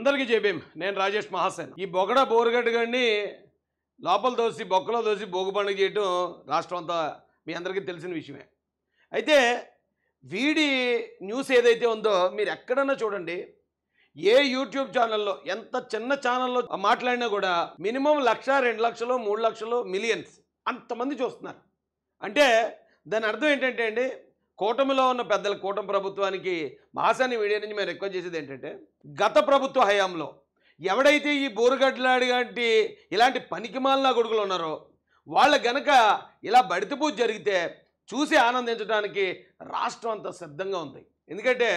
అందరికీ చెప్పేం నేను రాజేష్ మహాసేన్ ఈ బొగడ బోరుగడ్డ గడిని లోపల దోసి బొక్కలో దోసి భోగు పండుగ చేయటం రాష్ట్రం అంతా మీ అందరికీ తెలిసిన విషయమే అయితే వీడి న్యూస్ ఏదైతే ఉందో మీరు ఎక్కడన్నా చూడండి ఏ యూట్యూబ్ ఛానల్లో ఎంత చిన్న ఛానల్లో మాట్లాడినా కూడా మినిమం లక్ష రెండు లక్షలు మూడు లక్షలు మిలియన్స్ అంతమంది చూస్తున్నారు అంటే దాని అర్థం ఏంటంటే అండి కూటమిలో ఉన్న పెద్దల కూటమి ప్రభుత్వానికి మాసాన్ని వీడియో నుంచి మేము రిక్వెస్ట్ చేసేది ఏంటంటే గత ప్రభుత్వ హయాంలో ఎవడైతే ఈ బోరుగడ్లాడి లాంటి ఇలాంటి పనికిమాలిన కొడుకులు ఉన్నారో వాళ్ళ గనక ఇలా బడిత పూజ జరిగితే చూసి ఆనందించడానికి రాష్ట్రం అంత సిద్ధంగా ఉంది ఎందుకంటే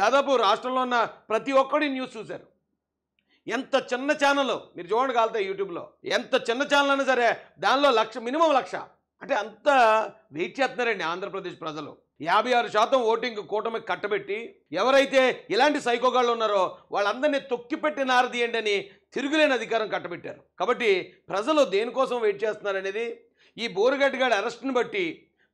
దాదాపు రాష్ట్రంలో ఉన్న ప్రతి ఒక్కడి న్యూస్ చూశారు ఎంత చిన్న ఛానల్ మీరు చూడండి కాలుతా యూట్యూబ్లో ఎంత చిన్న ఛానల్ అయినా సరే దానిలో లక్ష మినిమం లక్ష అంటే అంత వెయిట్ చేస్తున్నారండి ఆంధ్రప్రదేశ్ ప్రజలు యాభై ఆరు శాతం ఓటింగ్ కూటమి కట్టబెట్టి ఎవరైతే ఇలాంటి సైకోగాళ్ళు ఉన్నారో వాళ్ళందరినీ తొక్కిపెట్టి నారదీయండి అని తిరుగులేని అధికారం కట్టబెట్టారు కాబట్టి ప్రజలు దేనికోసం వెయిట్ చేస్తున్నారనేది ఈ గారి అరెస్ట్ని బట్టి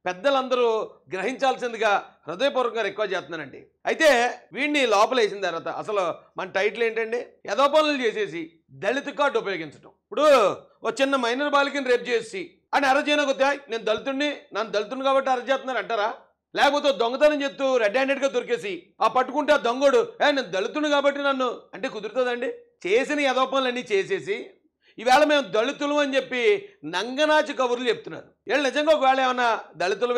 పెద్దలందరూ గ్రహించాల్సిందిగా హృదయపూర్వకంగా రిక్వెస్ట్ చేస్తున్నానండి అయితే వీడిని వేసిన తర్వాత అసలు మన టైటిల్ ఏంటండి యథోపనులు చేసేసి దళిత కార్డు ఉపయోగించడం ఇప్పుడు ఓ చిన్న మైనర్ బాలికని రేపు చేసి అని అరెస్ట్ చేయనకొద్దా నేను దళితుడిని నన్ను దళితుడిని కాబట్టి అరెస్ట్ చేస్తున్నాను అంటారా లేకపోతే దొంగతనం చెప్తూ రెడ్ హ్యాండెడ్గా దొరికేసి ఆ పట్టుకుంటే ఆ దొంగడు ఏ నేను దళితుడు కాబట్టి నన్ను అంటే కుదురుతుందండి చేసిన యథోపనులన్నీ చేసేసి ఈవేళ మేము దళితులు అని చెప్పి నంగనాచి కబుర్లు చెప్తున్నారు వీళ్ళు నిజంగా ఒకవేళ ఏమైనా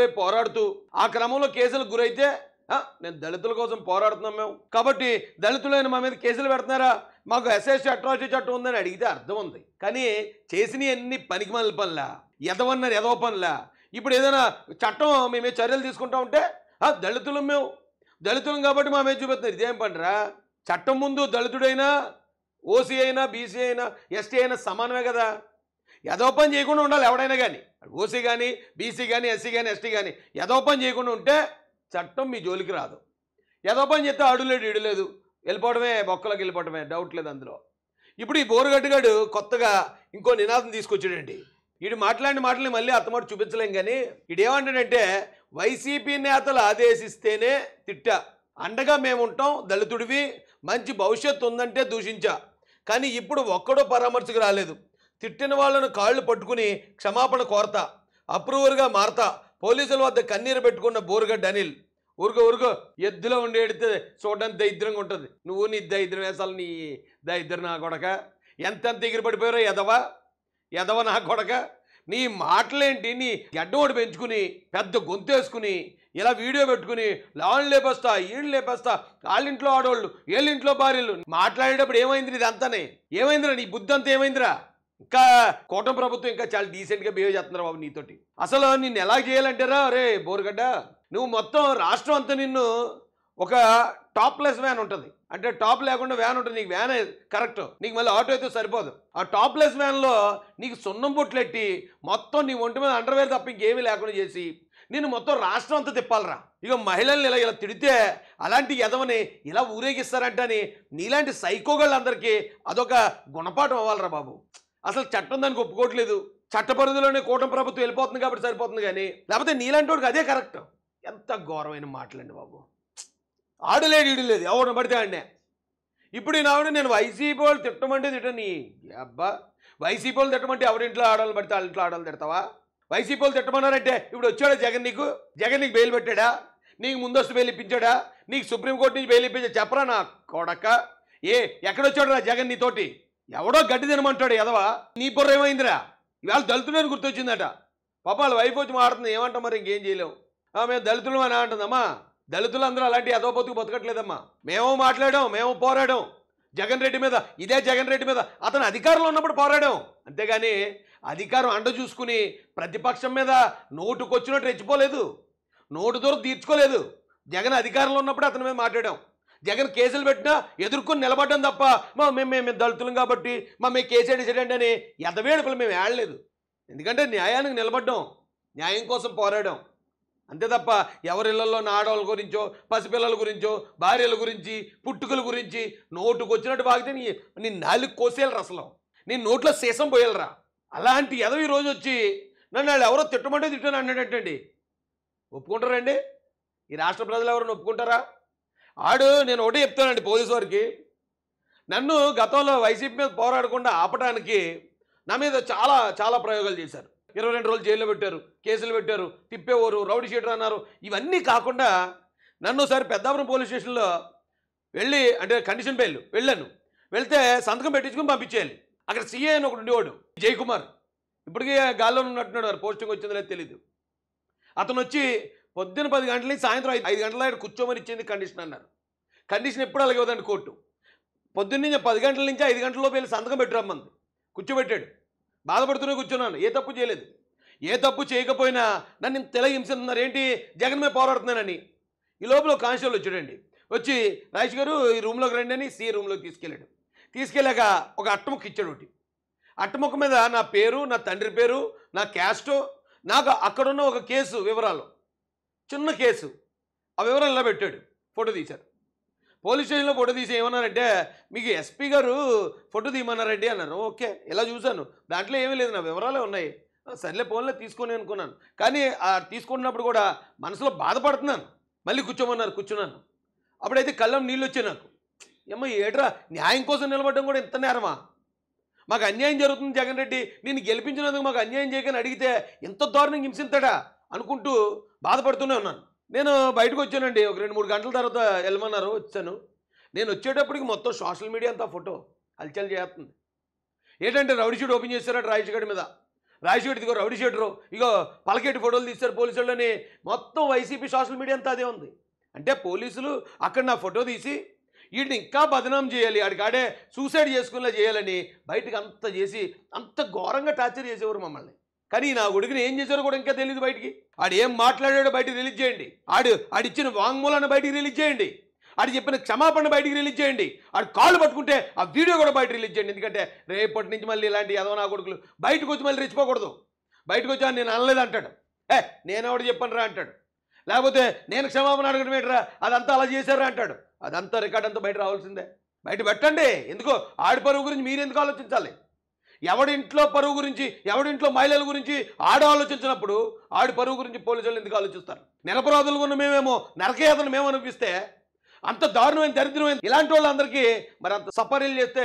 వైపు పోరాడుతూ ఆ క్రమంలో కేసులకు గురైతే నేను దళితుల కోసం పోరాడుతున్నాం మేము కాబట్టి దళితులైన మా మీద కేసులు పెడుతున్నారా మాకు ఎస్ఎస్టీ అట్రాసిటీ చట్టం ఉందని అడిగితే అర్థం ఉంది కానీ చేసినవి అన్ని పనికి మనల పనులా ఎదవన్నారు ఎదవ పనులా ఇప్పుడు ఏదైనా చట్టం మేమే చర్యలు తీసుకుంటా ఉంటే దళితులు మేము దళితులం కాబట్టి మా మీద చూపెత్తున్నారు ఇదేం పండురా చట్టం ముందు దళితుడైనా ఓసీ అయినా బీసీ అయినా ఎస్టీ అయినా సమానమే కదా ఏదో పని చేయకుండా ఉండాలి ఎవడైనా కానీ ఓసీ కానీ బీసీ కానీ ఎస్సీ కానీ ఎస్టీ కానీ ఏదో పని చేయకుండా ఉంటే చట్టం మీ జోలికి రాదు ఏదో పని చేస్తే అడులేడు ఇడులేదు వెళ్ళిపోవడమే బొక్కలకు వెళ్ళిపోవడమే డౌట్ లేదు అందులో ఇప్పుడు ఈ బోరుగడ్డగాడు కొత్తగా ఇంకో నినాదం తీసుకొచ్చాడండి వీడు మాట్లాడిన మాటల్ని మళ్ళీ అత్తమాట చూపించలేం కానీ వీడేమంటాడంటే వైసీపీ నేతలు ఆదేశిస్తేనే తిట్ట అండగా మేముంటాం దళితుడివి మంచి భవిష్యత్తు ఉందంటే దూషించా కానీ ఇప్పుడు ఒక్కడో పరామర్శకు రాలేదు తిట్టిన వాళ్ళను కాళ్ళు పట్టుకుని క్షమాపణ కోరతా అప్రూవర్గా మారతా పోలీసుల వద్ద కన్నీరు పెట్టుకున్న బోరుగా డనిల్ ఊరుగ ఊరుగ ఎద్దులో ఉండి ఎడితే చూడడానికి దరిద్రంగా ఉంటుంది నువ్వు నీ దరిద్రం వేసాలి నీ దరిద్రం నా కొడక ఎంతెంత ఎగిరి పడిపోయారో ఎదవా ఎదవ నా కొడక నీ మాటలేంటి నీ గడ్డోడు పెంచుకుని పెద్ద గొంతేసుకుని ఇలా వీడియో పెట్టుకుని లాళ్ళు లేపేస్తా ఈళ్ళు లేపేస్తా వాళ్ళింట్లో ఆడోళ్ళు వీళ్ళింట్లో భార్యలు మాట్లాడేటప్పుడు ఏమైంది ఇదంతానే ఏమైందిరా నీ బుద్ధి అంతా ఏమైందిరా ఇంకా కోటం ప్రభుత్వం ఇంకా చాలా డీసెంట్గా బిహేవ్ చేస్తున్నారు బాబు నీతోటి అసలు నిన్ను ఎలా చేయాలంటారా అరే బోరుగడ్డ నువ్వు మొత్తం రాష్ట్రం అంతా నిన్ను ఒక టాప్లెస్ వ్యాన్ ఉంటుంది అంటే టాప్ లేకుండా వ్యాన్ ఉంటుంది నీకు వ్యాన్ కరెక్ట్ నీకు మళ్ళీ ఆటో అయితే సరిపోదు ఆ టాప్లెస్ వ్యాన్లో నీకు సున్నం పొట్లెట్టి మొత్తం నీ ఒంటి మీద అండర్వేర్ తప్ప ఇంకేమీ లేకుండా చేసి నేను మొత్తం రాష్ట్రం అంతా తిప్పాలరా ఇక మహిళల్ని ఇలా ఇలా తిడితే అలాంటి యదవని ఇలా ఊరేగిస్తారంటని నీలాంటి సైకోగాళ్ళందరికీ అదొక గుణపాఠం అవ్వాలరా బాబు అసలు చట్టం దానికి ఒప్పుకోవట్లేదు చట్ట పరిధిలోనే కూటమి ప్రభుత్వం వెళ్ళిపోతుంది కాబట్టి సరిపోతుంది కానీ లేకపోతే నీలాంటి వాడికి అదే కరెక్ట్ ఎంత ఘోరమైన మాటలండి బాబు ఆడలేడు ఈడలేదు ఎవరిని పడితే ఆడినే ఇప్పుడు నావిడ నేను వైసీపీ వాళ్ళు తిట్టమంటే తిట్టని అబ్బా వైసీపీ వాళ్ళు తిట్టమంటే ఎవరింట్లో ఆడాలని పడితే వాళ్ళ ఇంట్లో ఆడాలి తిడతావా వైసీపీ వాళ్ళు తిట్టమన్నారంటే ఇప్పుడు వచ్చాడా జగన్ నీకు జగన్ నీకు బెయిల్ పెట్టాడా నీకు ముందస్తు బెయిల్ ఇప్పించాడా నీకు సుప్రీంకోర్టు నుంచి బెయిల్ ఇప్పించా చెప్పరా నా కొడక్క ఏ ఎక్కడొచ్చాడు రా జగన్ నీతోటి ఎవడో గడ్డి తినమంటాడు ఎదవా నీ బుర్ర ఏమైందిరా ఇవాళ దళితులని గుర్తొచ్చిందట పాపాలు వైఫ్ వచ్చి మాడుతుంది ఏమంటాం మరి ఇంకేం చేయలేవు మేము దళితులు అని అంటుందమ్మా దళితులందరూ అలాంటి అధోపతికి బతకట్లేదమ్మా మేము మాట్లాడాం మేము పోరాడాం జగన్ రెడ్డి మీద ఇదే జగన్ రెడ్డి మీద అతను అధికారంలో ఉన్నప్పుడు పోరాడాం అంతేగాని అధికారం అండ చూసుకుని ప్రతిపక్షం మీద నోటుకొచ్చినట్టు రెచ్చిపోలేదు నోటు దూరం తీర్చుకోలేదు జగన్ అధికారంలో ఉన్నప్పుడు అతని మీద మాట్లాడాం జగన్ కేసులు పెట్టినా ఎదుర్కొని నిలబడ్డం తప్ప మా మేము మేము దళితులం కాబట్టి మా మేము కేసు ఏడిచేటండి అని ఎదవేడుపులు మేము ఏడలేదు ఎందుకంటే న్యాయానికి నిలబడ్డాం న్యాయం కోసం పోరాడాం అంతే తప్ప ఎవరిళ్లలో ఆడవాళ్ళ గురించో పసిపిల్లల గురించో భార్యల గురించి పుట్టుకల గురించి నోటుకు వచ్చినట్టు బాగితే నీ నీ నాలుగు కోసేయాలి అసలు నీ నోట్లో శేషం పోయాలరా అలాంటి ఎదవి రోజు వచ్చి నన్ను వాళ్ళు ఎవరో తిట్టమంటే తిట్టాను అన్నాడటండి ఒప్పుకుంటారండి ఈ రాష్ట్ర ప్రజలు ఎవరైనా ఒప్పుకుంటారా ఆడు నేను ఒకటే చెప్తానండి పోలీసు వారికి నన్ను గతంలో వైసీపీ మీద పోరాడకుండా ఆపడానికి నా మీద చాలా చాలా ప్రయోగాలు చేశారు ఇరవై రెండు రోజులు జైల్లో పెట్టారు కేసులు పెట్టారు తిప్పేవారు రౌడీ షీటర్ అన్నారు ఇవన్నీ కాకుండా నన్ను ఒకసారి పెద్దాపురం పోలీస్ స్టేషన్లో వెళ్ళి అంటే కండిషన్ బెయిల్ వెళ్ళాను వెళ్తే సంతకం పెట్టించుకుని పంపించేయాలి అక్కడ సీఏ అని ఒకటి ఉండేవాడు జయకుమార్ ఇప్పటికే గాల్లో ఉన్నట్టున్నాడు పోస్టింగ్ వచ్చిందో లేదు తెలియదు అతను వచ్చి పొద్దున్న పది గంటల సాయంత్రం ఐదు ఐదు గంటల కూర్చోమని ఇచ్చింది కండిషన్ అన్నారు కండిషన్ ఎప్పుడు అలాగే కోర్టు పొద్దున్నే పది గంటల నుంచి ఐదు గంటల్లో వెళ్ళి సంతకం రమ్మంది కూర్చోబెట్టాడు బాధపడుతూనే కూర్చున్నాను ఏ తప్పు చేయలేదు ఏ తప్పు చేయకపోయినా నన్ను తెలగించుతున్నారు ఏంటి జగన్ మీద పోరాడుతున్నానని ఈ లోపల కానిస్టేబుల్ వచ్చాడండి వచ్చి రాజేష్ గారు ఈ రూమ్లోకి రండి అని సీ రూమ్లోకి తీసుకెళ్ళాడు తీసుకెళ్ళాక ఒక అట్టముక్క ఇచ్చాడు ఒకటి అట్టముక్క మీద నా పేరు నా తండ్రి పేరు నా క్యాస్టు నాకు అక్కడున్న ఒక కేసు వివరాలు చిన్న కేసు ఆ వివరాలు ఇలా పెట్టాడు ఫోటో తీశారు పోలీస్ స్టేషన్లో ఫోటో తీసి ఏమన్నారంటే మీకు ఎస్పీ గారు ఫోటో తీయమన్నారండి అన్నారు ఓకే ఇలా చూశాను దాంట్లో ఏమీ లేదు నా వివరాలే ఉన్నాయి సర్లే ఫోన్లో తీసుకొని అనుకున్నాను కానీ ఆ తీసుకున్నప్పుడు కూడా మనసులో బాధపడుతున్నాను మళ్ళీ కూర్చోమన్నారు కూర్చున్నాను అప్పుడైతే కళ్ళం నీళ్ళు వచ్చాయి నాకు ఏమో ఏట్రా న్యాయం కోసం నిలబడడం కూడా ఇంత నేరమా మాకు అన్యాయం జరుగుతుంది జగన్ రెడ్డి నేను గెలిపించినందుకు మాకు అన్యాయం చేయకని అడిగితే ఎంత దారుణంగా హింసింతడా అనుకుంటూ బాధపడుతూనే ఉన్నాను నేను బయటకు వచ్చానండి ఒక రెండు మూడు గంటల తర్వాత వెళ్ళమన్నారు వచ్చాను నేను వచ్చేటప్పటికి మొత్తం సోషల్ మీడియా అంతా ఫోటో హల్చల్ చేస్తుంది ఏంటంటే రౌడీ షీట్ ఓపెన్ చేస్తారట రాయచగడ్ మీద రాయచగడ్ ఇదిగో రౌడీ షీటరు ఇగో పలకేటి ఫోటోలు తీశారు పోలీసులని మొత్తం వైసీపీ సోషల్ మీడియా అంతా అదే ఉంది అంటే పోలీసులు అక్కడ నా ఫోటో తీసి వీడిని ఇంకా బదనాం చేయాలి ఆడికాడే సూసైడ్ చేసుకునేలా చేయాలని బయటకు అంత చేసి అంత ఘోరంగా టార్చర్ చేసేవారు మమ్మల్ని కానీ నా కొడుకుని ఏం చేశారో కూడా ఇంకా తెలియదు బయటికి ఆడు ఏం మాట్లాడాడో బయటికి రిలీజ్ చేయండి ఆడు ఆడిచ్చిన వాంగ్మూలాన్ని బయటికి రిలీజ్ చేయండి ఆడు చెప్పిన క్షమాపణ బయటికి రిలీజ్ చేయండి ఆడు కాళ్ళు పట్టుకుంటే ఆ వీడియో కూడా బయట రిలీజ్ చేయండి ఎందుకంటే రేపటి నుంచి మళ్ళీ ఇలాంటి ఏదో నా కొడుకులు బయటకు వచ్చి మళ్ళీ రెచ్చిపోకూడదు బయటకు వచ్చి నేను అనలేదు అంటాడు ఏ నేనెవడు చెప్పను రా అంటాడు లేకపోతే నేను క్షమాపణ అడగడం ఏంట్రా అదంతా అలా చేశారా అంటాడు అదంతా రికార్డ్ అంతా బయట రావాల్సిందే బయట పెట్టండి ఎందుకో ఆడిపరువు గురించి ఎందుకు ఆలోచించాలి ఎవడింట్లో పరువు గురించి ఎవడింట్లో మహిళల గురించి ఆడు ఆలోచించినప్పుడు ఆడి పరువు గురించి పోలీసులు ఎందుకు ఆలోచిస్తారు నిరపరాధులు ఉన్న మేమేమో నరకయాతను మేము అనిపిస్తే అంత దారుణమైన దరిద్రమైన ఇలాంటి వాళ్ళందరికీ మరి అంత సపర్యలు చేస్తే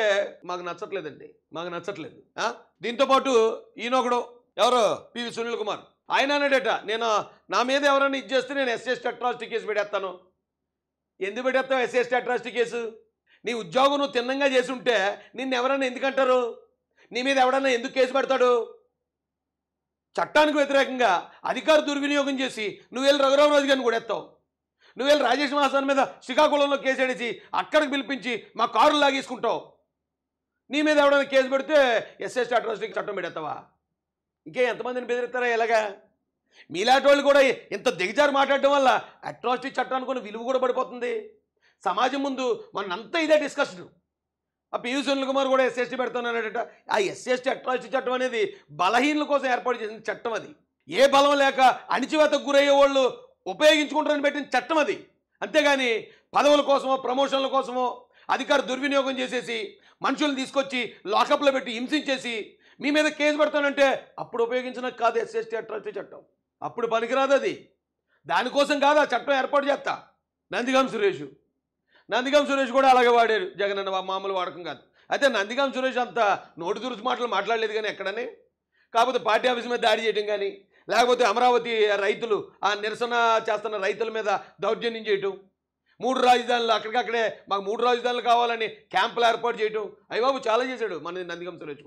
మాకు నచ్చట్లేదండి మాకు నచ్చట్లేదు దీంతోపాటు ఈయనొకడు ఎవరు పివి సునీల్ కుమార్ ఆయన అనేట నేను నా మీద ఎవరైనా ఇది చేస్తే నేను ఎస్ఎస్టీ అట్రాసిటీ కేసు పెడేస్తాను ఎందుకు పెడేస్తావు ఎస్ఎస్టీ అట్రాసిటీ కేసు నీ ఉద్యోగం నువ్వు తిన్నంగా చేసి ఉంటే నిన్ను ఎవరైనా ఎందుకంటారు నీ మీద ఎవడన్నా ఎందుకు కేసు పెడతాడు చట్టానికి వ్యతిరేకంగా అధికార దుర్వినియోగం చేసి నువ్వు నువ్వేళ్ళు రఘురామరాజు గారిని కూడా ఎత్తావు వెళ్ళి రాజేష్ మహాస్వామి మీద శ్రీకాకుళంలో కేసు అడిచి అక్కడికి పిలిపించి మా కారులు లాగేసుకుంటావు నీ మీద ఎవడైనా కేసు పెడితే ఎస్ఎస్టీ అట్రాసిటీకి చట్టం పెడతావా ఇంకే ఎంతమందిని బెదిరిస్తారా ఎలాగా మీలాంటి వాళ్ళు కూడా ఇంత దిగజారు మాట్లాడడం వల్ల అట్రాసిటీ చట్టానికి విలువ కూడా పడిపోతుంది సమాజం ముందు మనంతా ఇదే డిస్కషన్ ఆ పీయూ సునీల్ కుమార్ కూడా ఎస్ఎస్టీ పెడుతున్నాడట ఆ ఎస్ఎస్టీ అట్రాసిటీ చట్టం అనేది బలహీనుల కోసం ఏర్పాటు చేసిన చట్టం అది ఏ బలం లేక అణిచివేతకు గురయ్యే వాళ్ళు ఉపయోగించుకుంటారని పెట్టిన చట్టం అది అంతేగాని పదవుల కోసమో ప్రమోషన్ల కోసమో అధికార దుర్వినియోగం చేసేసి మనుషులను తీసుకొచ్చి లాకప్లో పెట్టి హింసించేసి మీ మీద కేసు పెడతానంటే అప్పుడు ఉపయోగించిన కాదు ఎస్ఎస్టీ అట్రాసిటీ చట్టం అప్పుడు పనికిరాదు అది దానికోసం కాదు ఆ చట్టం ఏర్పాటు చేస్తా నందిగాం సురేషు నందిగం సురేష్ కూడా అలాగే వాడారు జగన్ అన్న మామూలు వాడకం కాదు అయితే నందిగం సురేష్ అంత నోటి తురుచు మాటలు మాట్లాడలేదు కానీ ఎక్కడనే కాకపోతే పార్టీ ఆఫీస్ మీద దాడి చేయడం కానీ లేకపోతే అమరావతి రైతులు ఆ నిరసన చేస్తున్న రైతుల మీద దౌర్జన్యం చేయటం మూడు రాజధానులు అక్కడికక్కడే మాకు మూడు రాజధానులు కావాలని క్యాంపులు ఏర్పాటు చేయటం అయ్యబాబు చాలా చేశాడు మన నందిగం సురేష్